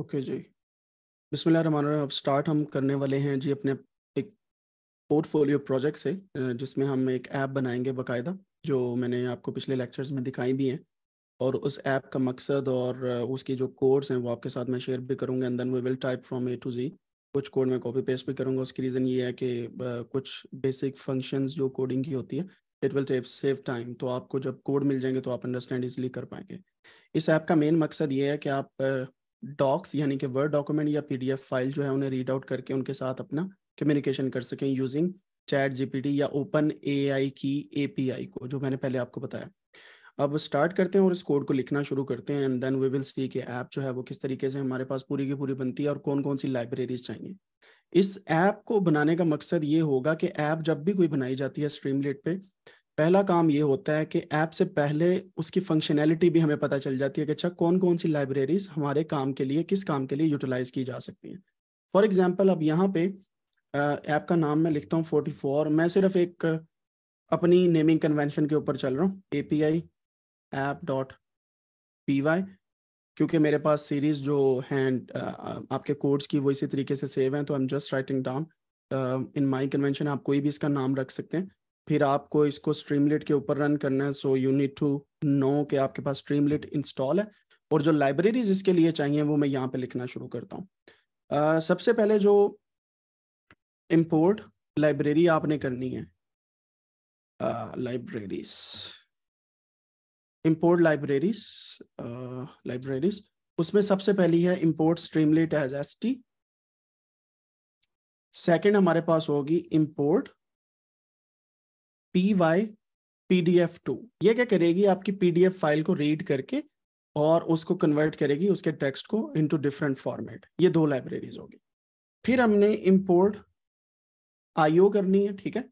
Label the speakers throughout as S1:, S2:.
S1: Okay जी बिस्मिल्लाह अब start हम करने वाले हैं जी अपने एक पोर्टफोलियो प्रोजेक्ट से जिसमें हम एक ऐप बनाएंगे बाकायदा जो मैंने आपको पिछले लेक्चर्स में दिखाई भी हैं और उस ऐप का मकसद और उसकी जो कोड्स हैं वो आपके साथ मैं शेयर भी करूँगा and then we will type from A to G कुछ कोड मैं कॉपी पेस्ट भी करूँगा उसकी रीज़न ये है कि कुछ बेसिक फंक्शन जो कोडिंग की होती है it will tape save time तो आपको जब कोड मिल जाएंगे तो आप अंडरस्टैंड इजीली कर पाएंगे इस ऐप का मेन मकसद ये है कि आप डॉक्स यानी कि वर्ड डॉक्यूमेंट या पीडीएफ फाइल जो है उन्हें रीड आउट करके उनके साथ अपना कम्युनिकेशन कर सकें यूजिंग चैट जीपीटी या ओपन एआई की एपीआई को जो मैंने पहले आपको बताया अब स्टार्ट करते हैं और इस कोड को लिखना शुरू करते हैं and then we will see के ऐप जो है वो किस तरीके से हमारे पास पूरी की पूरी बनती है और कौन कौन सी लाइब्रेरीज चाहिए इस ऐप को बनाने का मकसद ये होगा कि ऐप जब भी कोई बनाई जाती है स्ट्रीमलेट पे पहला काम ये होता है कि ऐप से पहले उसकी फंक्शनैलिटी भी हमें पता चल जाती है कि अच्छा कौन कौन सी लाइब्रेरीज हमारे काम के लिए किस काम के लिए यूटिलाइज की जा सकती हैं फॉर एग्जाम्पल अब यहाँ पे ऐप का नाम मैं लिखता हूँ फोर्टी फोर मैं सिर्फ एक अपनी नेमिंग कन्वेंशन के ऊपर चल रहा हूँ A P I app dot P Y क्योंकि मेरे पास सीरीज जो हैं आपके कोड्स की वो इसी तरीके से सेव हैं तो I am just writing down in my convention आप कोई भी इसका नाम रख सकते हैं फिर आपको इसको स्ट्रीमलेट के ऊपर रन करना है so you need to know के आपके पास स्ट्रीमलेट इंस्टॉल है और जो लाइब्रेरीज इसके लिए चाहिए वो मैं यहाँ पे लिखना शुरू करता हूँ uh, सबसे पहले जो इम्पोर्ट लाइब्रेरी आपने करनी है लाइब्रेरीज इम्पोर्ट लाइब्रेरीज लाइब्रेरीज उसमें सबसे पहली है import streamlit as S T second हमारे पास होगी import P Y PDF two ये क्या करेगी आपकी पी डी एफ फाइल को रीड करके और उसको कन्वर्ट करेगी उसके टेक्स्ट को इनटू डिफरेंट फॉर्मेट ये दो लाइब्रेरीज होगी फिर हमने इंपोर्ट आईओ करनी है ठीक है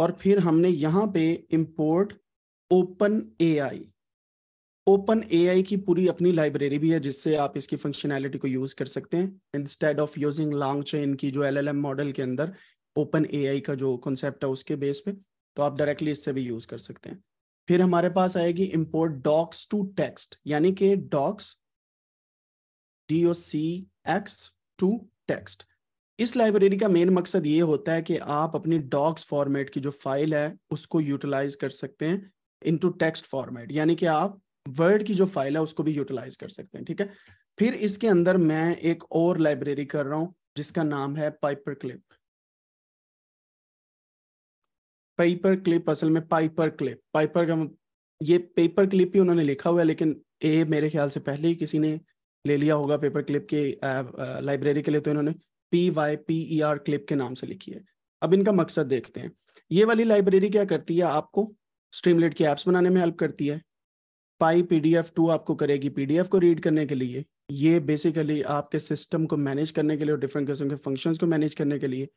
S1: और फिर हमने यहाँ पे import OpenAI OpenAI की पूरी अपनी लाइब्रेरी भी है जिससे आप इसकी फंक्शनैलिटी को यूज कर सकते हैं instead of using LangChain की जो एम मॉडल के अंदर ओपन आई का जो कॉन्सेप्ट है उसके बेस पे तो आप डायरेक्टली इससे भी यूज कर सकते हैं फिर हमारे पास आएगी इम्पोर्ट डॉक्स टू टेक्स्ट यानी कि docs D O C X to text इस लाइब्रेरी का मेन मकसद ये होता है कि आप अपनी डॉक्स फॉर्मेट की जो फाइल है उसको यूटिलाइज कर सकते हैं इनटू टेक्स्ट फॉर्मेट यानी कि आप वर्ड की जो फाइल है उसको भी यूटिलाइज कर सकते हैं ठीक है फिर इसके अंदर मैं एक और लाइब्रेरी कर रहा हूँ जिसका नाम है पाइपर क्लिप पेपर क्लिप असल में पाइपर क्लिप पाइपर का मतलब ये पेपर क्लिप ही उन्होंने लिखा हुआ है लेकिन ए मेरे ख्याल से पहले ही किसी ने ले लिया होगा पेपर क्लिप के लाइब्रेरी के लिए तो इन्होंने P Y P E R clip के नाम से लिखी है अब इनका मकसद देखते हैं ये वाली लाइब्रेरी क्या करती है आपको स्ट्रीमलेट की एप्स बनाने में हेल्प करती है py P D F two आपको करेगी पी डी एफ को रीड करने के लिए ये बेसिकली आपके सिस्टम को मैनेज करने के लिए और डिफरेंट किस्म के फंक्शंस को मैनेज करने के लिए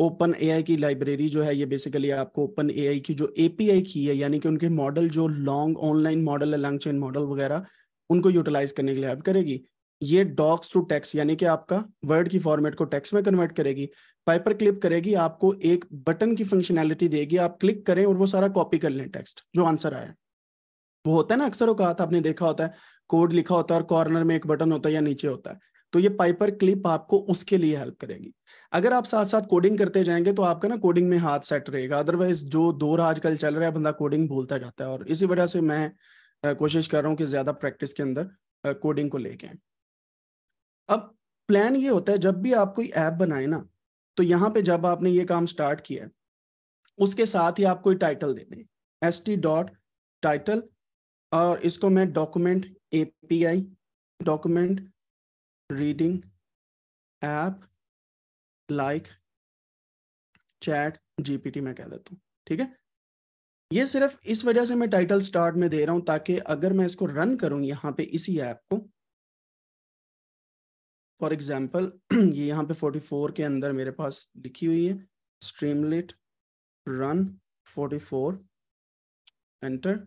S1: ओपन एआई की लाइब्रेरी जो है ये बेसिकली आपको ओपन एआई की जो एपीआई की है यानी कि उनके मॉडल जो लॉन्ग ऑनलाइन मॉडल है लॉन्ग चेन मॉडल वगैरह उनको यूटिलाइज करने के लिए हेल्प करेगी ये डॉक्स टू टेक्स यानी कि आपका वर्ड की फॉर्मेट को टेक्स्ट में कन्वर्ट करेगी पाइपर क्लिप करेगी आपको एक बटन की फंक्शनैलिटी देगी आप क्लिक करें और वो सारा कॉपी कर लें टेक्स्ट जो आंसर आया वो होता है ना अक्सर वो कहा था आपने देखा होता है कोड लिखा होता है और कॉर्नर में एक बटन होता है या नीचे होता है तो ये पाइपर क्लिप आपको उसके लिए हेल्प करेगी अगर आप साथ साथ कोडिंग करते जाएंगे तो आपका ना कोडिंग में हाथ सेट रहेगा अदरवाइज जो दौर आजकल चल रहा है बंदा कोडिंग भूलता जाता है और इसी वजह से मैं कोशिश कर रहा हूँ कि ज्यादा प्रैक्टिस के अंदर कोडिंग को लेके अब प्लान ये होता है जब भी आप कोई ऐप बनाए ना तो यहाँ पे जब आपने ये काम स्टार्ट किया उसके साथ ही आप कोई टाइटल दे दें एस टी डॉट टाइटल और इसको मैं document A P I document
S2: reading, app, like,
S1: chat, GPT मैं कह देता हूँ ठीक है ये सिर्फ इस वजह से मैं टाइटल स्टार्ट में दे रहा हूं ताकि अगर मैं इसको रन करूं यहाँ पे इसी ऐप को फॉर एग्जाम्पल ये यहाँ पे 44 के अंदर मेरे पास लिखी हुई है स्ट्रीमलिट रन 44 एंटर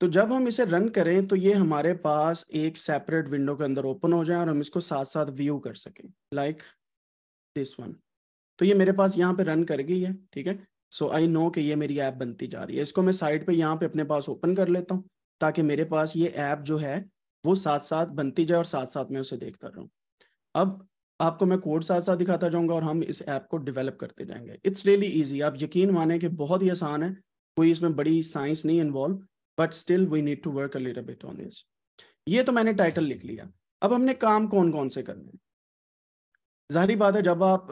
S1: तो जब हम इसे रन करें तो ये हमारे पास एक सेपरेट विंडो के अंदर ओपन हो जाए और हम इसको साथ साथ व्यू कर सकें लाइक दिस वन तो ये मेरे पास यहाँ पे रन कर गई है ठीक है सो आई नो कि ये मेरी ऐप बनती जा रही है इसको मैं साइड पे यहाँ पे अपने पास ओपन कर लेता हूँ ताकि मेरे पास ये ऐप जो है वो साथ साथ बनती जाए और साथ साथ में उसे देखता रहूँ अब आपको मैं कोड साथ साथ दिखाता जाऊँगा और हम इस ऐप को डिवेलप करते जाएंगे इट्स रियली ईजी आप यकीन माने कि बहुत ही आसान है कोई इसमें बड़ी साइंस नहीं involve but still we need to work bit on this ये तो मैंने टाइटल लिख लिया अब हमने काम कौन कौन से करने हैं जाहरी बात है जब आप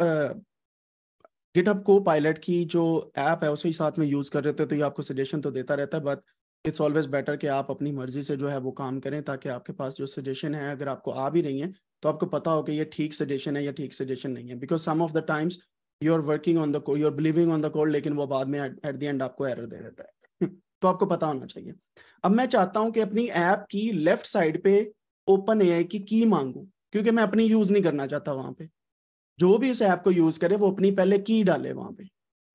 S1: गिटअप को पायलट की जो ऐप है उसे साथ में यूज कर रहे थे तो ये आपको सजेशन तो देता रहता है बट इट्स ऑलवेज बेटर कि आप अपनी मर्जी से जो है वो काम करें ताकि आपके पास जो सजेशन है अगर आपको आ भी रही है तो आपको पता हो कि ये ठीक सजेशन है या ठीक सजेशन नहीं है because some of the times you are working on the code you are believing on the code लेकिन वो बाद में एट द एंड आपको एरर दे देता है तो आपको पता होना चाहिए अब मैं चाहता हूं कि अपनी ऐप की लेफ्ट साइड पे ओपन ए की की मांगू क्योंकि मैं अपनी यूज नहीं करना चाहता वहां पे जो भी इस ऐप को यूज करे वो अपनी पहले की डाले वहां पे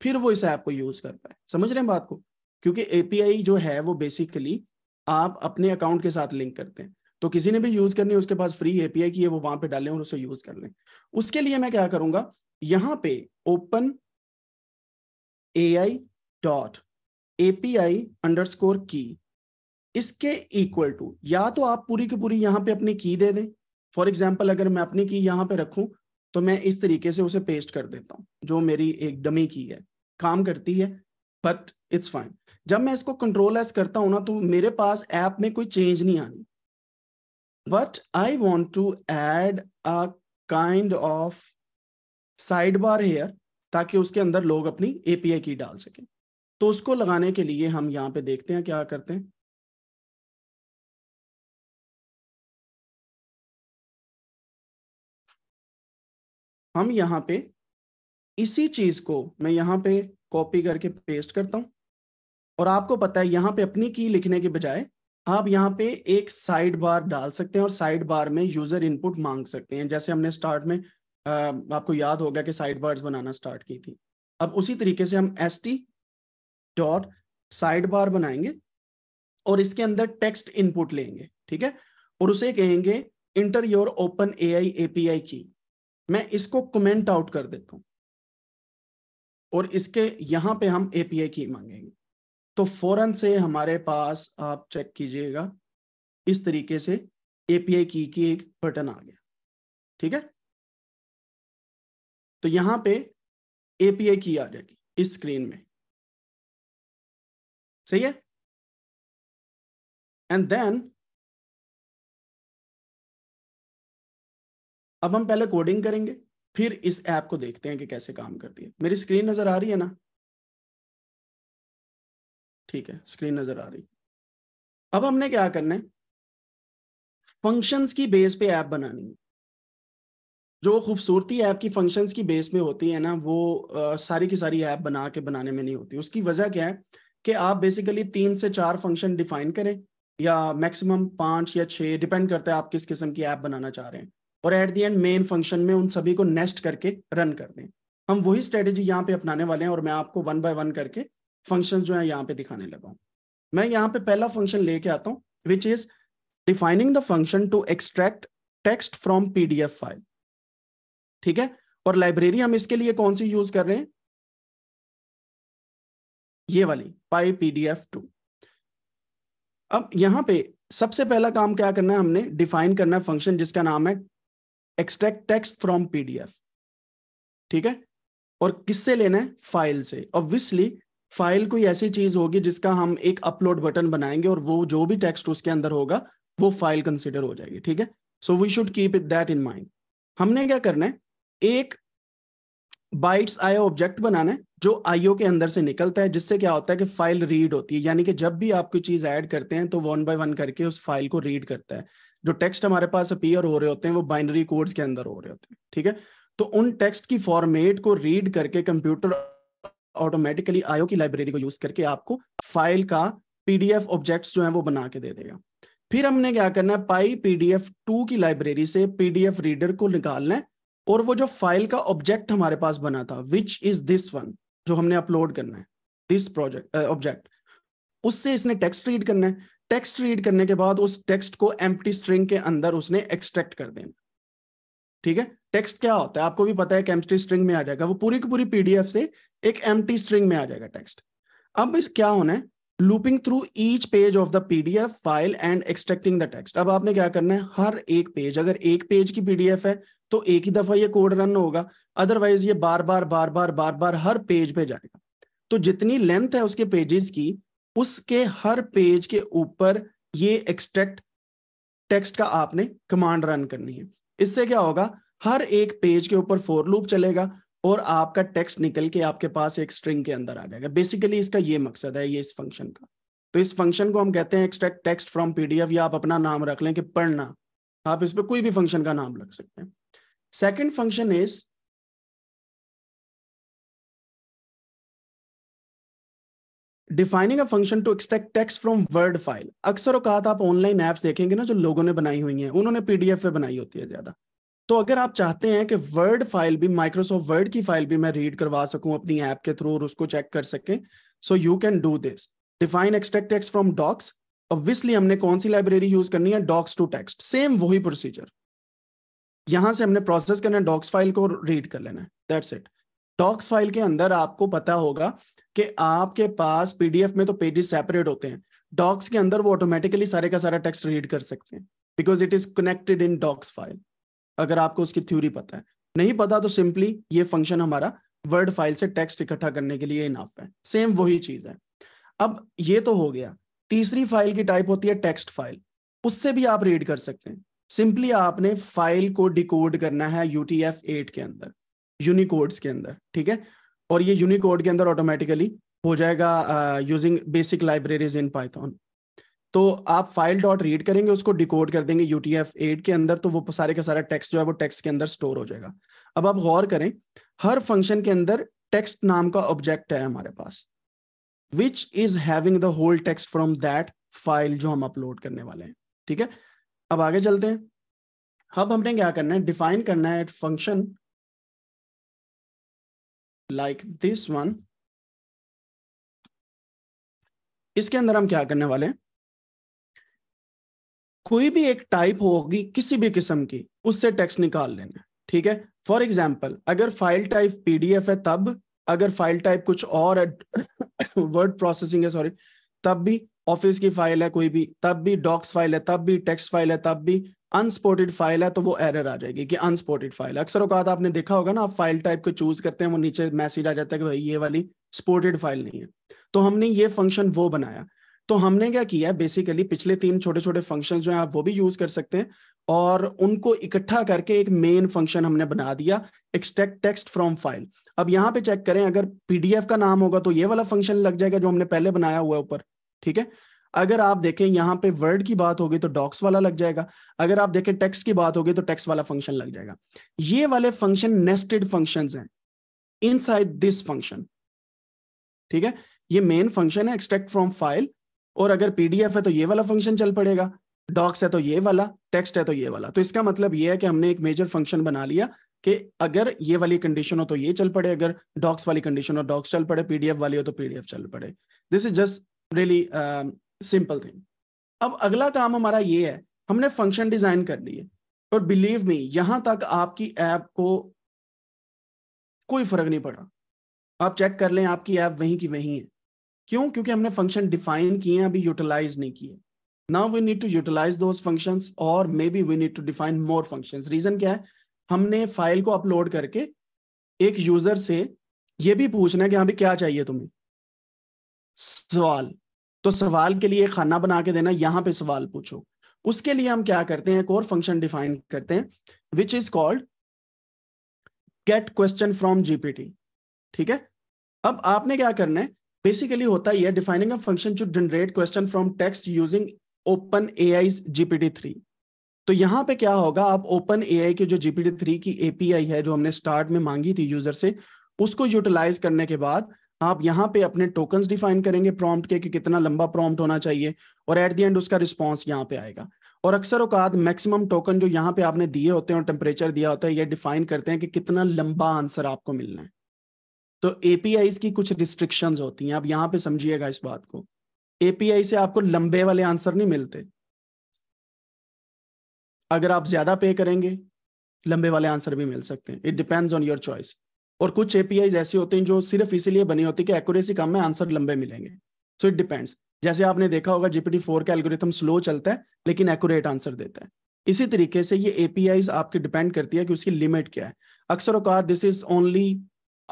S1: फिर वो इस ऐप को यूज कर पाए समझ रहे हैं बात को क्योंकि एपीआई जो है वो बेसिकली आप अपने अकाउंट के साथ लिंक करते हैं तो किसी ने भी यूज करनी है उसके पास फ्री एपीआई की है वो वहां पे डालें और उसे यूज कर लें उसके लिए मैं क्या करूंगा यहां पे open A I dot API underscore key इसके इक्वल टू या तो आप पूरी की पूरी यहाँ पे अपनी की दे दें फॉर एग्जाम्पल अगर मैं अपनी की यहां पे रखूं तो मैं इस तरीके से उसे पेस्ट कर देता हूँ जो मेरी एक डमी की है काम करती है बट इट्स फाइन जब मैं इसको कंट्रोल एस करता हूं ना तो मेरे पास ऐप में कोई चेंज नहीं आनी but I want to add a kind of side bar here ताकि उसके अंदर लोग अपनी एपीआई की डाल सकें तो उसको लगाने के लिए हम यहाँ पे देखते
S2: हैं क्या करते हैं हम यहाँ पे इसी
S1: चीज को मैं यहाँ पे कॉपी करके पेस्ट करता हूं और आपको पता है यहाँ पे अपनी की लिखने के बजाय आप यहाँ पे एक साइड बार डाल सकते हैं और साइड बार में यूजर इनपुट मांग सकते हैं जैसे हमने स्टार्ट में आपको याद होगा कि साइड बार्स बनाना स्टार्ट की थी अब उसी तरीके से हम S T dot side bar बनाएंगे और इसके अंदर टेक्स्ट इनपुट लेंगे ठीक है और उसे कहेंगे enter your open A I API key मैं इसको कमेंट आउट कर देता हूं और इसके यहां पे हम एपीआई की मांगेंगे तो फौरन से हमारे पास आप चेक कीजिएगा इस तरीके से एपीआई की की एक
S2: बटन आ गया ठीक है तो यहां पे एपीआई की आ जाएगी इस स्क्रीन में सही है एंड देन अब हम पहले कोडिंग करेंगे फिर इस ऐप को देखते हैं कि कैसे काम करती है मेरी स्क्रीन नजर आ रही है ना ठीक है स्क्रीन नजर आ रही अब हमने क्या करना है फंक्शंस की बेस पे
S1: ऐप बनानी है जो खूबसूरती ऐप की फंक्शंस की बेस पे होती है ना वो आ, सारी की सारी ऐप बना के बनाने में नहीं होती उसकी वजह क्या है कि आप बेसिकली तीन से चार फंक्शन डिफाइन करें या मैक्सिमम पांच या छह डिपेंड करता है आप किस किस्म की ऐप बनाना चाह रहे हैं और at the end main function में उन सभी को नेस्ट करके रन कर दें हम वही स्ट्रेटेजी यहाँ पे अपनाने वाले हैं और मैं आपको वन बाय वन करके फंक्शन जो है यहाँ पे दिखाने लगा हूँ मैं यहाँ पे पहला फंक्शन लेके आता हूँ which is defining the function to extract text from PDF file ठीक है और लाइब्रेरी हम इसके लिए कौन सी यूज कर रहे हैं ये वाली पाई पीडीएफ टू अब यहां पे सबसे पहला काम क्या करना है हमने डिफाइन करना है फंक्शन जिसका नाम है एक्सट्रैक्ट टेक्स्ट फ्रॉम पीडीएफ ठीक है और किससे लेना है फाइल से ऑब्वियसली फाइल कोई ऐसी चीज होगी जिसका हम एक अपलोड बटन बनाएंगे और वो जो भी टेक्स्ट उसके अंदर होगा वो फाइल कंसिडर हो जाएगी ठीक है so we should keep it that in mind हमने क्या करना है एक बाइट्स आयो ऑब्जेक्ट बनाना है जो आईओ के अंदर से निकलता है जिससे क्या होता है कि फाइल रीड होती है यानी कि जब भी आप कोई चीज ऐड करते हैं तो वन बाय वन करके उस फाइल को रीड करता है जो टेक्स्ट हमारे पास अपीयर हो रहे होते हैं वो बाइनरी कोड्स के अंदर हो रहे होते हैं ठीक है तो उन टेक्स्ट की फॉर्मेट को रीड करके कंप्यूटर ऑटोमेटिकली आईओ की लाइब्रेरी को यूज करके आपको फाइल का पीडीएफ ऑब्जेक्ट्स जो है वो बना के दे देगा फिर हमने क्या करना है पाई पीडीएफ टू की लाइब्रेरी से पीडीएफ रीडर को निकालना है और वो जो फाइल का ऑब्जेक्ट हमारे पास बना था विच इज दिस वन जो हमने अपलोड करना है दिस प्रोजेक्ट ऑब्जेक्ट उससे इसने टेक्स्ट रीड करना है टेक्स्ट रीड करने के बाद उस टेक्स्ट को एम्प्टी स्ट्रिंग के अंदर उसने एक्सट्रैक्ट कर देना ठीक है टेक्स्ट क्या होता है आपको भी पता है कि एम्प्टी स्ट्रिंग में आ जाएगा वो पूरी की पूरी पीडीएफ से एक एम्प्टी स्ट्रिंग में आ जाएगा टेक्स्ट अब इस क्या होना है looping through each page of the PDF file and extracting the text अब आपने क्या करना है हर एक पेज अगर एक पेज की पीडीएफ है तो एक ही दफा ये कोड रन होगा अदरवाइज ये बार बार बार बार बार बार हर पेज पे जाएगा तो जितनी लेंथ है उसके पेजेस की उसके हर पेज के ऊपर ये एक्सट्रैक्ट टेक्स्ट का आपने कमांड रन करनी है इससे क्या होगा हर एक पेज के ऊपर फोर लूप चलेगा और आपका टेक्स्ट निकल के आपके पास एक स्ट्रिंग के अंदर आ जाएगा बेसिकली इसका ये मकसद है ये इस फंक्शन का तो इस फंक्शन को हम कहते हैं एक्सट्रैक्ट टेक्स्ट फ्रॉम पीडीएफ या आप अपना नाम रख लें कि पढ़ना आप इस पर कोई भी फंक्शन का नाम रख सकते हैं Second function is defining a function to extract text from Word file अक्सर वो कहा था आप ऑनलाइन ऐप्स देखेंगे ना जो लोगों ने बनाई हुई हैं उन्होंने पीडीएफ पे बनाई होती है ज्यादा तो अगर आप चाहते हैं कि वर्ड फाइल भी माइक्रोसॉफ्ट वर्ड की फाइल भी मैं रीड करवा सकूं अपनी ऐप के थ्रू और उसको चेक कर सकें so you can do this define extract text from docx obviously हमने कौन सी लाइब्रेरी यूज करनी है डॉक्स टू टेक्स्ट सेम वही प्रोसीजर यहां से हमने प्रोसेस करना है डॉक्स फाइल को रीड कर लेना है दैट्स इट डॉक्स फाइल के अंदर आपको पता होगा कि आपके पास पीडीएफ में तो पेजेस सेपरेट होते हैं डॉक्स के अंदर वो ऑटोमेटिकली सारे का सारा टेक्स्ट रीड कर सकते हैं because it is connected in docx file अगर आपको उसकी थ्योरी पता है नहीं पता तो सिंपली ये फंक्शन हमारा वर्ड फाइल से टेक्स्ट इकट्ठा करने के लिए इनाफ है सेम वही चीज है अब ये तो हो गया तीसरी फाइल की टाइप होती है टेक्स्ट फाइल उससे भी आप रीड कर सकते हैं सिंपली आपने फाइल को डिकोड करना है यूटीएफ एट के अंदर यूनिकोड्स के अंदर ठीक है और ये यूनिकोड के अंदर ऑटोमेटिकली हो जाएगा using basic libraries in Python तो आप फाइल डॉट रीड करेंगे उसको डिकोड कर देंगे यूटीएफ एट के अंदर तो वो सारे का सारा टेक्स्ट जो है वो टेक्स्ट के अंदर स्टोर हो जाएगा अब आप गौर करें हर फंक्शन के अंदर टेक्स्ट नाम का ऑब्जेक्ट है हमारे पास which is having the whole text from that file जो हम अपलोड करने वाले हैं ठीक है अब आगे चलते हैं
S2: अब हमने क्या करना है डिफाइन करना है फंक्शन लाइक दिस वन इसके अंदर हम क्या करने
S1: वाले हैं कोई भी एक टाइप होगी किसी भी किस्म की उससे टेक्स्ट निकाल लेना ठीक है फॉर एग्जाम्पल अगर फाइल टाइप पीडीएफ है तब अगर फाइल टाइप कुछ और वर्ड प्रोसेसिंग है सॉरी तब भी ऑफिस की फाइल है कोई भी तब भी डॉक्स फाइल है तब भी टेक्स्ट फाइल है तब भी अनस्पोर्टेड फाइल है तो वो एरर आ जाएगी कि अनस्पोर्टेड फाइल है अक्सर औकात आपने देखा होगा ना आप फाइल टाइप को चूज करते हैं वो नीचे मैसेज आ जाता है कि भाई ये वाली स्पोर्टेड फाइल नहीं है तो हमने ये फंक्शन वो बनाया तो हमने क्या किया बेसिकली पिछले तीन छोटे छोटे फंक्शन जो है आप वो भी यूज कर सकते हैं और उनको इकट्ठा करके एक मेन फंक्शन हमने बना दिया एक्सट्रैक्ट टेक्स्ट फ्रॉम फाइल अब यहाँ पे चेक करें अगर पीडीएफ का नाम होगा तो ये वाला फंक्शन लग जाएगा जो हमने पहले बनाया हुआ है ऊपर ठीक है अगर आप देखें यहाँ पे वर्ड की बात होगी तो डॉक्स वाला लग जाएगा अगर आप देखें टेक्स्ट की बात होगी तो टेक्स्ट वाला फंक्शन लग जाएगा ये वाले फंक्शन नेस्टेड फंक्शन हैं इनसाइड दिस फंक्शन ठीक है ये मेन फंक्शन है एक्सट्रैक्ट फ्रॉम फाइल और अगर पीडीएफ है तो ये वाला फंक्शन चल पड़ेगा डॉक्स है तो ये वाला टेक्स्ट है तो ये वाला तो इसका मतलब ये है कि हमने एक मेजर फंक्शन बना लिया कि अगर ये वाली कंडीशन हो तो ये चल पड़े अगर डॉक्स वाली कंडीशन हो डॉक्स चल पड़े पीडीएफ वाली हो तो पीडीएफ चल पड़े this is just really simple thing अब अगला काम हमारा ये है हमने फंक्शन डिजाइन कर लिए और बिलीव मी यहां तक आपकी ऐप को कोई फर्क नहीं पड़ा आप चेक कर लें आपकी ऐप वहीं की वहीं है क्यों क्योंकि हमने फंक्शन डिफाइन किए हैं अभी यूटिलाइज नहीं किए now we need to utilize दो फंक्शंस और maybe we need to define more functions reason क्या है हमने फाइल को अपलोड करके एक यूजर से ये भी पूछना है कि हाँ भी क्या चाहिए तुम्हें सवाल तो सवाल के लिए खाना बना के देना यहाँ पे सवाल पूछो उसके लिए हम क्या करते हैं एक और फंक्शन डिफाइन करते हैं which is called get question from GPT ठीक है अब आपने क्या करना है बेसिकली होता ही है defining a function to generate question from text using open A I GPT three तो यहाँ पे क्या होगा आप ओपन ए आई के जो जीपीटी थ्री की एपीआई है जो हमने स्टार्ट में मांगी थी यूजर से उसको यूटिलाइज करने के बाद आप यहाँ पे अपने टोकन डिफाइन करेंगे प्रॉम्प्ट के कि कितना लंबा प्रॉम्प्ट होना चाहिए और एट दी एंड उसका रिस्पॉन्स यहाँ पे आएगा और अक्सर औकात मैक्सिमम टोकन जो यहाँ पे आपने दिए होते हैं और टेम्परेचर दिया होता है ये डिफाइन करते हैं कि कितना लंबा आंसर आपको मिलना है तो एपीआई की कुछ रिस्ट्रिक्शन होती हैं आप यहाँ पे समझिएगा इस बात को एपीआई से आपको लंबे वाले आंसर नहीं मिलते अगर आप ज्यादा पे करेंगे लंबे वाले आंसर भी मिल सकते हैं it depends on your choice और कुछ एपीआई ऐसे होते हैं जो सिर्फ इसीलिए बनी होती है कि एक्यूरेसी कम है आंसर लंबे मिलेंगे सो इट डिपेंड्स जैसे आपने देखा होगा जीपीटी फोर का एल्गोरिथम स्लो चलता है लेकिन एक्यूरेट आंसर देता है इसी तरीके से ये एपीआई आपके डिपेंड करती है कि उसकी लिमिट क्या है अक्सर अवकात this is only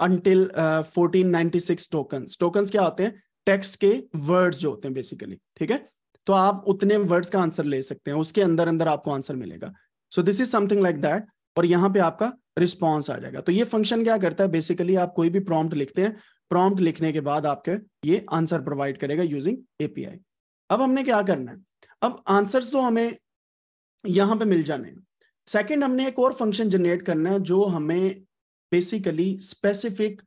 S1: until fourteen ninety six tokens tokens क्या होते हैं टेक्स्ट के वर्ड्स जो होते हैं बेसिकली ठीक है तो आप उतने वर्ड्स का आंसर ले सकते हैं उसके अंदर अंदर आपको आंसर मिलेगा so this is something like that और यहाँ पे आपका रिस्पॉन्स आ जाएगा तो ये फंक्शन क्या करता है बेसिकली आप कोई भी प्रॉम्प्ट लिखते हैं प्रॉम्प्ट लिखने के बाद आपके ये आंसर प्रोवाइड करेगा यूजिंग एपीआई अब हमने क्या करना है अब आंसर्स तो हमें यहाँ पे मिल जाने सेकंड हमने एक और फंक्शन जनरेट करना है जो हमें basically specific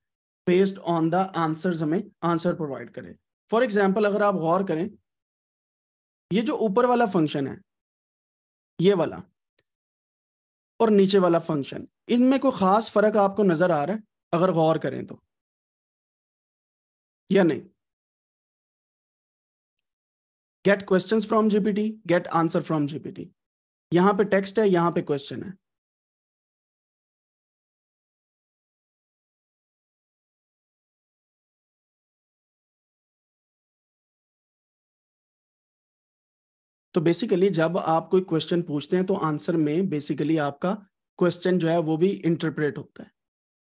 S1: based on the answers हमें आंसर प्रोवाइड करे फॉर एग्जाम्पल अगर आप गौर करें ये जो ऊपर वाला फंक्शन है ये वाला
S2: और नीचे वाला फंक्शन इनमें कोई खास फर्क आपको नजर आ रहा है अगर गौर करें तो या नहीं get question from GPT get answer from GPT यहां पे टेक्स्ट है यहां पे क्वेश्चन है
S1: तो बेसिकली जब आप कोई क्वेश्चन पूछते हैं तो आंसर में बेसिकली आपका क्वेश्चन जो है वो भी इंटरप्रेट होता है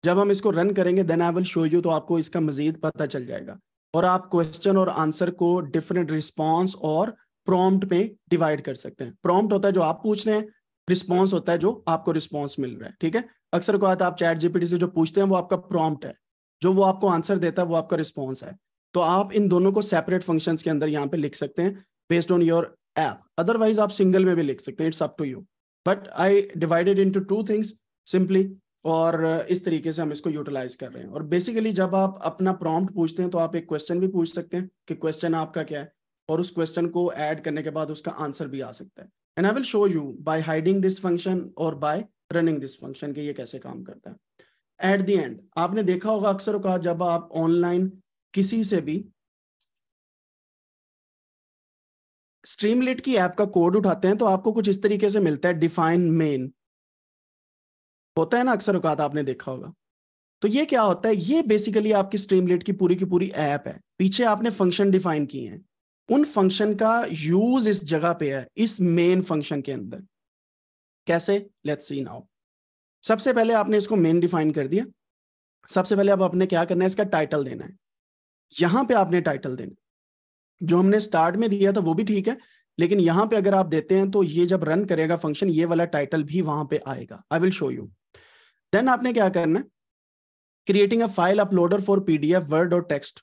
S1: जब हम इसको रन करेंगे then I will show you तो आपको इसका मजीद पता चल जाएगा और आप क्वेश्चन और आंसर को डिफरेंट रिस्पॉन्स और प्रॉम्प्ट में डिवाइड कर सकते हैं प्रॉम्प्ट होता है जो आप पूछ रहे हैं रिस्पॉन्स होता है जो आपको रिस्पॉन्स मिल रहा है ठीक है अक्सर को आप चैट जीपीटी से जो पूछते हैं वो आपका प्रॉम्प्ट है जो वो आपको आंसर देता है वो आपका रिस्पॉन्स है तो आप इन दोनों को सेपरेट फंक्शन के अंदर यहाँ पे लिख सकते हैं based on your app. Otherwise, आप single में भी लिख सकते It's up to you. But I divided into two things simply. और uh, इस तरीके से हम इसको यूटिलाइज कर रहे हैं और बेसिकली जब आप अपना प्रॉम्प्ट पूछते हैं तो आप एक क्वेश्चन भी पूछ सकते हैं कि क्वेश्चन आपका क्या है और उस क्वेश्चन को ऐड करने के बाद उसका आंसर भी आ सकता है and I will show you by hiding this function और बाय रनिंग दिस फंक्शन के ये कैसे काम करता है एट द एंड आपने देखा होगा अक्सर कहा जब आप ऑनलाइन किसी से भी स्ट्रीमलिट की ऐप का कोड उठाते हैं तो आपको कुछ इस तरीके से मिलता है डिफाइन मेन होता है ना अक्सर औकात आपने देखा होगा तो ये क्या होता है ये बेसिकली आपकी स्ट्रीमलिट की पूरी की पूरी ऐप है पीछे आपने फंक्शन डिफाइन किए हैं उन फंक्शन का यूज इस जगह पे है इस मेन फंक्शन के अंदर कैसे लेट्स सी नाउ सबसे पहले आपने इसको मेन डिफाइन कर दिया सबसे पहले अब आपने क्या करना है इसका टाइटल देना है यहां पे आपने टाइटल देना जो हमने स्टार्ट में दिया था वो भी ठीक है लेकिन यहाँ पे अगर आप देते हैं तो ये जब रन करेगा फंक्शन ये वाला टाइटल भी वहां पे आएगा I will show you then आपने क्या करना है creating a file uploader for PDF Word और टेक्स्ट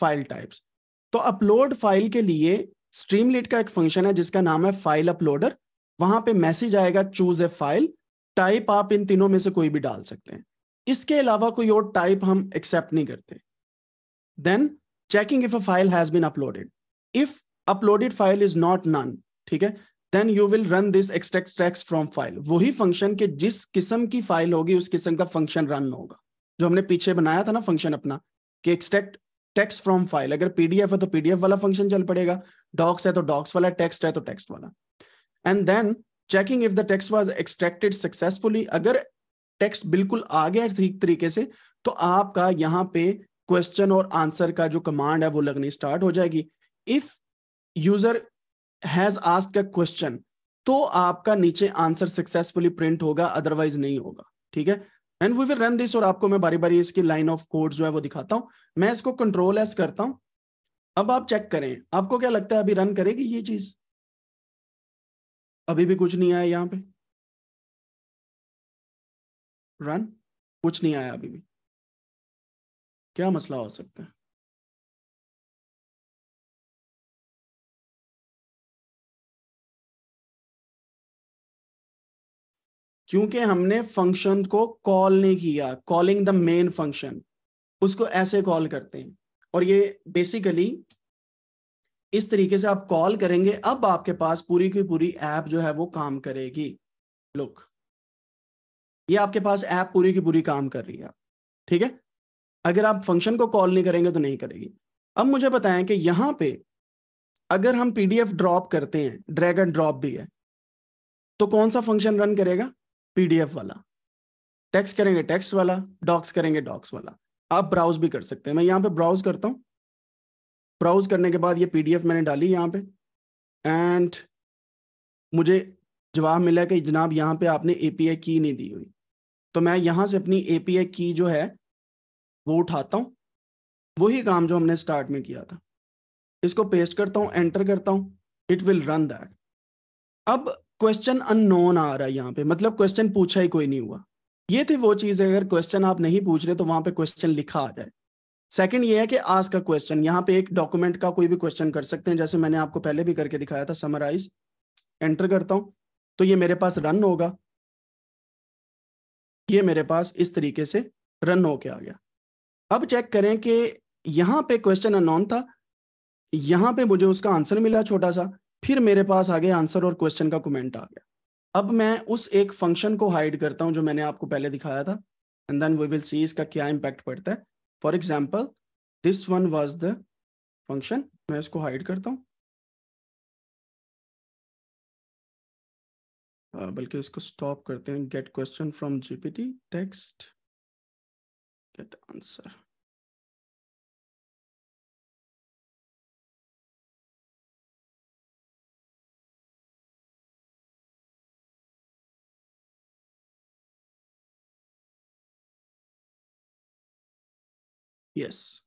S1: फाइल टाइप्स तो अपलोड फाइल के लिए स्ट्रीमलिट का एक फंक्शन है जिसका नाम है फाइल अपलोडर वहां पे मैसेज आएगा चूज ए फाइल टाइप आप इन तीनों में से कोई भी डाल सकते हैं इसके अलावा कोई और टाइप हम एक्सेप्ट नहीं करते then checking if a file has been uploaded. If uploaded file is not none, ठीक है then you will run this extract text from file वही function के जिस किस्म की file होगी उस किस्म का function run होगा जो हमने पीछे बनाया था ना function अपना कि extract text from file. अगर PDF है तो पीडीएफ वाला फंक्शन चल पड़ेगा डॉक्स है तो डॉक्स वाला टेक्स्ट है तो टेक्स्ट वाला and then checking if the text was extracted successfully अगर टेक्स्ट बिल्कुल आ गया ठीक तरीके से तो आपका यहाँ पे क्वेश्चन और आंसर का जो कमांड है वो लगनी स्टार्ट हो जाएगी if user has ask a question तो आपका नीचे आंसर सक्सेसफुली प्रिंट होगा अदरवाइज नहीं होगा ठीक है and we will run this और आपको मैं बारी बारी इसकी लाइन ऑफ कोड जो है वो दिखाता हूं मैं इसको कंट्रोल एस करता हूं अब आप चेक करें आपको क्या लगता है अभी रन करेगी ये चीज अभी भी कुछ नहीं आया यहां पे
S2: रन कुछ नहीं आया अभी भी क्या मसला हो सकता है
S1: क्योंकि हमने फंक्शन को कॉल नहीं किया कॉलिंग द मेन फंक्शन उसको ऐसे कॉल करते हैं और ये बेसिकली इस तरीके से आप कॉल करेंगे अब आपके पास पूरी की पूरी ऐप जो है वो काम करेगी लुक ये आपके पास ऐप पूरी की पूरी काम कर रही है ठीक है अगर आप फंक्शन को कॉल नहीं करेंगे तो नहीं करेगी अब मुझे बताएं कि यहाँ पे अगर हम पीडीएफ ड्रॉप करते हैं ड्रैग एंड ड्रॉप भी है तो कौन सा फंक्शन रन करेगा पीडीएफ वाला टेक्स्ट करेंगे टेक्स्ट वाला डॉक्स करेंगे डॉक्स वाला आप ब्राउज भी कर सकते हैं मैं यहाँ पे ब्राउज करता हूँ ब्राउज करने के बाद ये पीडीएफ मैंने डाली यहाँ पे एंड मुझे जवाब मिला कि जनाब यहाँ पे आपने एपीआई की नहीं दी हुई तो मैं यहाँ से अपनी एपीआई की जो है वो उठाता हूँ वही काम जो हमने स्टार्ट में किया था इसको पेस्ट करता हूँ एंटर करता हूँ इट विल रन दैट अब क्वेश्चन अननोन आ रहा है यहाँ पे मतलब क्वेश्चन पूछा ही कोई नहीं हुआ ये थे वो चीज़ अगर क्वेश्चन आप नहीं पूछ रहे तो वहाँ पे क्वेश्चन लिखा आ जाए सेकंड ये है कि आज का क्वेश्चन यहाँ पे एक डॉक्यूमेंट का कोई भी क्वेश्चन कर सकते हैं जैसे मैंने आपको पहले भी करके दिखाया था समराइज एंटर करता हूँ तो ये मेरे पास रन होगा ये मेरे पास इस तरीके से रन होके आ गया अब चेक करें कि यहां पे क्वेश्चन अनॉन था यहां पे मुझे उसका आंसर मिला छोटा सा फिर मेरे पास आगे आंसर और क्वेश्चन का कमेंट आ गया अब मैं उस एक फंक्शन को हाइड करता हूं जो मैंने आपको पहले दिखाया था and then we will see इसका क्या इम्पैक्ट पड़ता है for example this one was the function मैं इसको हाइड करता हूँ
S2: बल्कि इसको स्टॉप करते हैं get question from GPT text get answer
S1: yes.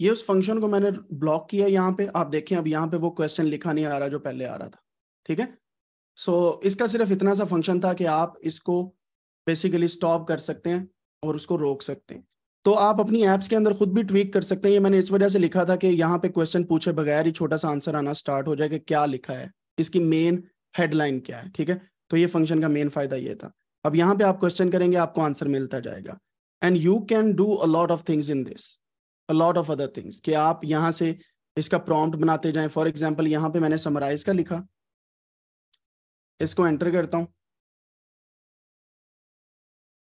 S1: ये उस फंक्शन को मैंने ब्लॉक किया यहाँ पे आप देखें अब यहाँ पे वो क्वेश्चन लिखा नहीं आ रहा जो पहले आ रहा था ठीक है सो so, इसका सिर्फ इतना सा फंक्शन था कि आप इसको बेसिकली स्टॉप कर सकते हैं और उसको रोक सकते हैं तो आप अपनी एप्स के अंदर खुद भी ट्वीक कर सकते हैं ये मैंने इस वजह से लिखा था कि यहाँ पे क्वेश्चन पूछे बगैर ही छोटा सा आंसर आना स्टार्ट हो जाए कि क्या लिखा है इसकी मेन हेडलाइन क्या है ठीक है तो ये फंक्शन का मेन फायदा ये था अब यहाँ पे आप क्वेश्चन करेंगे आपको आंसर मिलता जाएगा and you can do a lot of things in this a lot of other things कि आप यहाँ से इसका प्रॉम्प्ट बनाते जाएं फॉर एग्जांपल यहाँ पे मैंने समराइज का लिखा इसको एंटर करता हूँ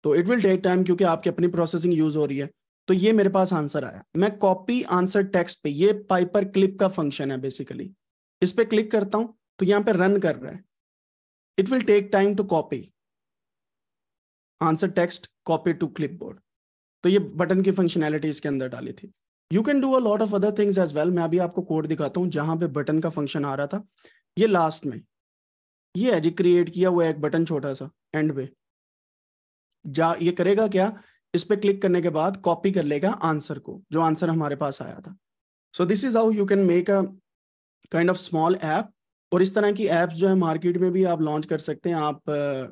S1: तो इट विल टेक टाइम क्योंकि आपकी अपनी प्रोसेसिंग यूज हो रही है तो ये मेरे पास आंसर आया मैं कॉपी आंसर टेक्स्ट पे ये पाइपर क्लिप का फंक्शन है बेसिकली इस पर क्लिक करता हूँ तो यहाँ पे रन कर रहा है it will take time to copy answer text copy to clipboard तो ये बटन की फंक्शनैलिटी इसके अंदर डाली थी you can do a lot of other things as well मैं अभी आपको कोड दिखाता हूँ जहां पे बटन का फंक्शन आ रहा था ये लास्ट में ये है जी क्रिएट किया हुआ एक बटन छोटा सा एंड पे जा ये करेगा क्या इस पर क्लिक करने के बाद कॉपी कर लेगा आंसर को जो आंसर हमारे पास आया था so this is how you can make a kind of small app और इस तरह की एप्स जो है मार्केट में भी आप लॉन्च कर सकते हैं आप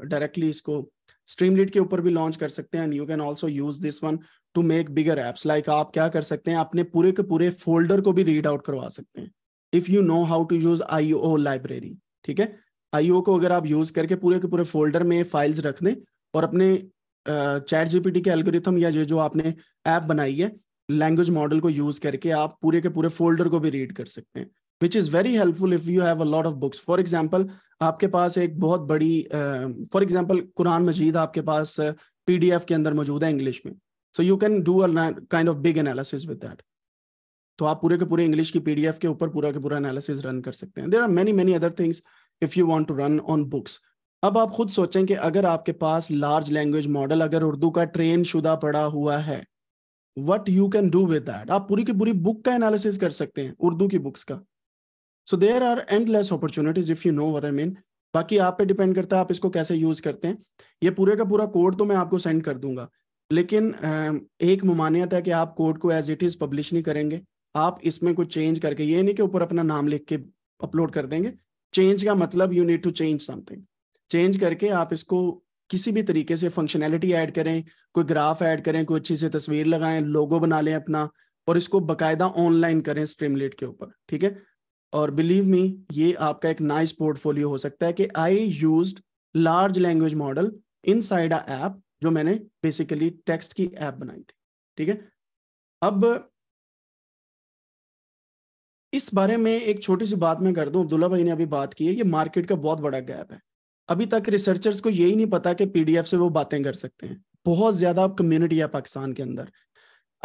S1: डायरेक्टली uh, इसको स्ट्रीमलीड के ऊपर भी लॉन्च कर सकते हैं and you can also use this one to make bigger apps like आप क्या कर सकते हैं अपने पूरे के पूरे फोल्डर को भी रीड आउट करवा सकते हैं if you know how to use I library ठीक है आईओ को अगर आप यूज करके पूरे के पूरे फोल्डर में फाइल्स रख दें और अपने चैट जीपीटी के एल्गोरिथम या ये जो आपने ऐप बनाई है लैंग्वेज मॉडल को यूज करके आप पूरे के पूरे फोल्डर को भी रीड कर सकते हैं which is very helpful if you have a lot of books for example आपके पास एक बहुत बड़ी फॉर एग्जाम्पल कुरान मजीद आपके पास पी डी एफ के अंदर मौजूद है इंग्लिश में so you can do a kind of big analysis with that तो आप पूरे के पूरे इंग्लिश की पीडीएफ के ऊपर पूरा के पूरा एनालिसिस रन कर सकते हैं there are many many other things if you want to run on books अब आप खुद सोचें कि अगर आपके पास लार्ज लैंग्वेज मॉडल अगर उर्दू का ट्रेन शुदा पड़ा हुआ है what you can do with that आप पूरी की पूरी बुक का एनालिसिस कर सकते हैं उर्दू की बुक्स का so there are endless opportunities if you know where I mean बाकी आप पे डिपेंड करता है आप इसको कैसे यूज करते हैं ये पूरे का पूरा कोड तो मैं आपको सेंड कर दूंगा लेकिन एक ममानियत है कि आप कोड को एज इट इज पब्लिश नहीं करेंगे आप इसमें कुछ चेंज करके ये नहीं कि ऊपर अपना नाम लिख के अपलोड कर देंगे चेंज का मतलब you need to change something change करके आप इसको किसी भी तरीके से फंक्शनैलिटी ऐड करें कोई ग्राफ ऐड करें कोई अच्छी से तस्वीर लगाएं लोगो बना लें अपना और इसको बकायदा ऑनलाइन करें स्ट्रीमलेट के ऊपर ठीक है और बिलीव मी ये आपका एक नाइस पोर्टफोलियो हो सकता है कि I use large language model inside app जो मैंने बेसिकली टेक्स्ट की ऐप बनाई थी ठीक है अब इस बारे में एक छोटी सी बात मैं कर दूं अब्दुल्ला भाई ने अभी बात की है ये मार्केट का बहुत बड़ा गैप है अभी तक रिसर्चर्स को यही नहीं पता कि पीडीएफ से वो बातें कर सकते हैं बहुत ज्यादा कम्युनिटी है पाकिस्तान के अंदर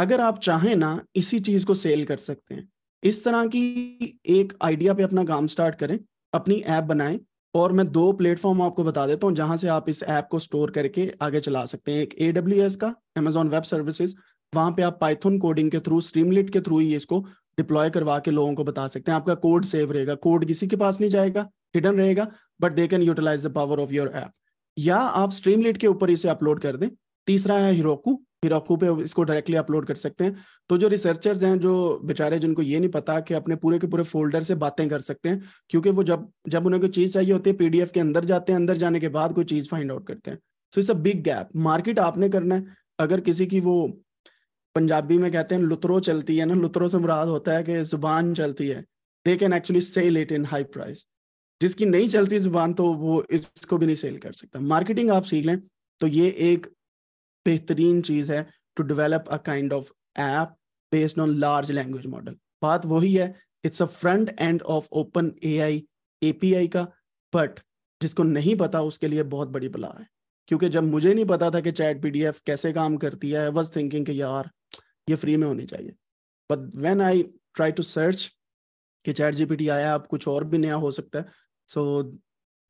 S1: अगर आप चाहें ना इसी चीज को सेल कर सकते हैं इस तरह की एक आइडिया पे अपना काम स्टार्ट करें अपनी ऐप बनाएं और मैं दो प्लेटफॉर्म आपको बता देता हूं जहां से आप इस ऐप को स्टोर करके आगे चला सकते हैं एक ए डब्ल्यू एस का अमेजोन वेब सर्विसेज वहां पे आप पाइथन कोडिंग के थ्रू स्ट्रीमलिट के थ्रू ही इसको डिप्लॉय करवा के लोगों को बता सकते हैं आपका कोड सेव रहेगा कोड किसी के पास नहीं जाएगा हिडन रहेगा but they can utilise the power of your app या आप स्ट्रीम के ऊपर इसे अपलोड कर दें तीसरा है हिरोकू हिरोकू पे इसको डायरेक्टली अपलोड कर सकते हैं तो जो रिसर्चर्स हैं जो बेचारे जिनको ये नहीं पता कि अपने पूरे के पूरे फोल्डर से बातें कर सकते हैं क्योंकि वो जब जब उन्हें कोई चीज़ चाहिए होती है पीडीएफ के अंदर जाते हैं अंदर जाने के बाद कोई चीज़ फाइंड आउट करते हैं so it's a big gap market आपने करना है अगर किसी की वो पंजाबी में कहते हैं लुतरो चलती है ना लुतरो से मुराद होता है कि जुबान चलती है they can actually sell it in high price जिसकी नहीं चलती जुबान तो वो इसको भी नहीं सेल कर सकता मार्केटिंग आप सीख लें तो ये एक बेहतरीन चीज़ है to develop a kind of app based on large language model बात वही है it's a front end of open A I A P I का बट जिसको नहीं पता उसके लिए बहुत बड़ी बला है क्योंकि जब मुझे नहीं पता था कि चैट पी डी एफ कैसे काम करती है वॉज थिंकिंग कि यार ये फ्री में होनी चाहिए but when I try to search कि चैट जीपीटी आया अब कुछ और भी नया हो सकता है so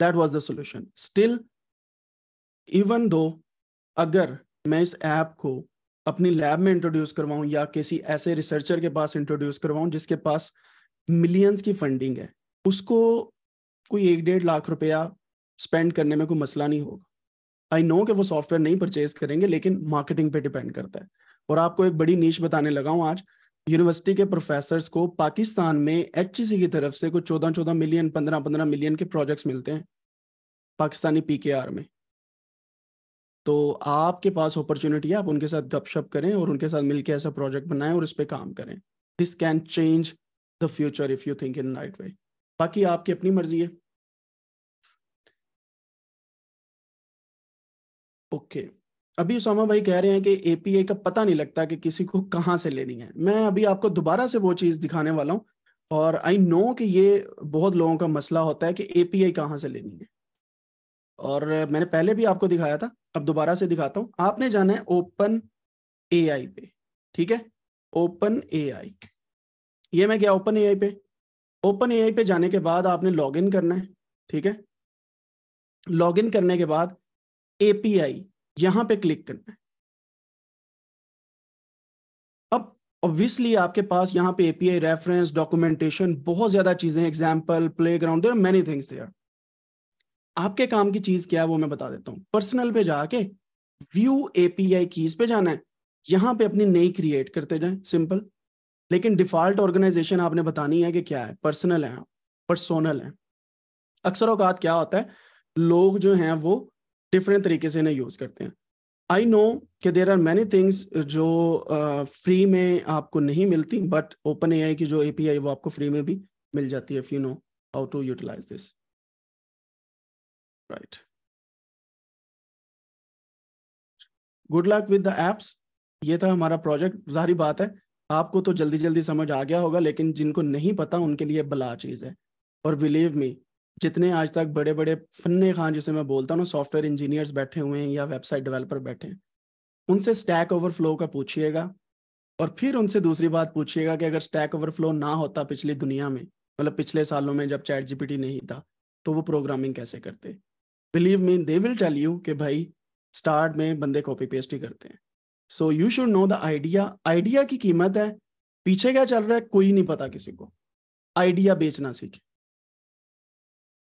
S1: that was the solution still even though अगर मैं इस ऐप को अपनी लैब में इंट्रोड्यूस करवाऊं या किसी ऐसे रिसर्चर के पास इंट्रोड्यूस करवाऊं जिसके पास मिलियंस की फंडिंग है उसको कोई एक डेढ़ लाख रुपया स्पेंड करने में कोई मसला नहीं होगा आई नो कि वो सॉफ्टवेयर नहीं परचेज करेंगे लेकिन मार्केटिंग पे डिपेंड करता है और आपको एक बड़ी नीच बताने लगा हूँ आज यूनिवर्सिटी के प्रोफेसर को पाकिस्तान में एच e की तरफ से कुछ चौदह चौदह मिलियन पंद्रह पंद्रह मिलियन के प्रोजेक्ट्स मिलते हैं पाकिस्तानी पी में तो आपके पास अपॉर्चुनिटी है आप उनके साथ गपशप करें और उनके साथ मिलकर ऐसा प्रोजेक्ट बनाएं और इस पर काम करें this can change the future if you think in right way बाकी आपकी अपनी मर्जी है ओके okay. अभी उसामा भाई कह रहे हैं कि एपीए का पता नहीं लगता कि किसी को कहाँ से लेनी है मैं अभी आपको दोबारा से वो चीज़ दिखाने वाला हूँ और आई नो कि ये बहुत लोगों का मसला होता है कि एपीआई कहाँ से लेनी है और मैंने पहले भी आपको दिखाया था अब दोबारा से दिखाता हूँ आपने जाना है ओपन आई पे ठीक है ओपन आई ये मैं गया ओपन आई पे ओपन आई पे जाने के बाद आपने इन करना है ठीक है इन करने के बाद
S2: एपीआई यहां पे क्लिक करना है
S1: अब ऑब्वियसली आपके पास यहां पे एपीआई रेफरेंस डॉक्यूमेंटेशन बहुत ज्यादा चीजें example playground there many things there आपके काम की चीज क्या है वो मैं बता देता हूं पर्सनल पे जाके व्यू एपीआई कीज पे जाना है यहां पे अपनी नई क्रिएट करते जाए सिंपल लेकिन डिफॉल्ट ऑर्गेनाइजेशन आपने बतानी है कि क्या है पर्सनल है पर्सोनल है अक्सर औकात क्या होता है लोग जो हैं वो डिफरेंट तरीके से इन्हें यूज़ करते हैं आई नो कि देर आर मैनी थिंग्स जो फ्री uh, में आपको नहीं मिलती बट ओपन ए आई की जो ए वो आपको फ्री में भी मिल जाती है if you know how to utilise this right good luck with the apps ये था हमारा प्रोजेक्ट जारी बात है आपको तो जल्दी जल्दी समझ आ गया होगा लेकिन जिनको नहीं पता उनके लिए बला चीज़ है और बिलीव मी जितने आज तक बड़े बड़े फन्ने खान जिसे मैं बोलता हूँ सॉफ्टवेयर इंजीनियर्स बैठे हुए हैं या वेबसाइट डेवलपर बैठे हैं उनसे स्टैक ओवरफ्लो का पूछिएगा और फिर उनसे दूसरी बात पूछिएगा कि अगर स्टैक ओवरफ्लो ना होता पिछली दुनिया में मतलब पिछले सालों में जब चैट जीपीटी नहीं था तो वो प्रोग्रामिंग कैसे करते believe mean they will tell you कि भाई स्टार्ट में बंदे कॉपी पेस्ट ही करते हैं so you should know the idea idea की कीमत है पीछे क्या चल रहा है कोई नहीं पता किसी को आइडिया बेचना
S2: सीखे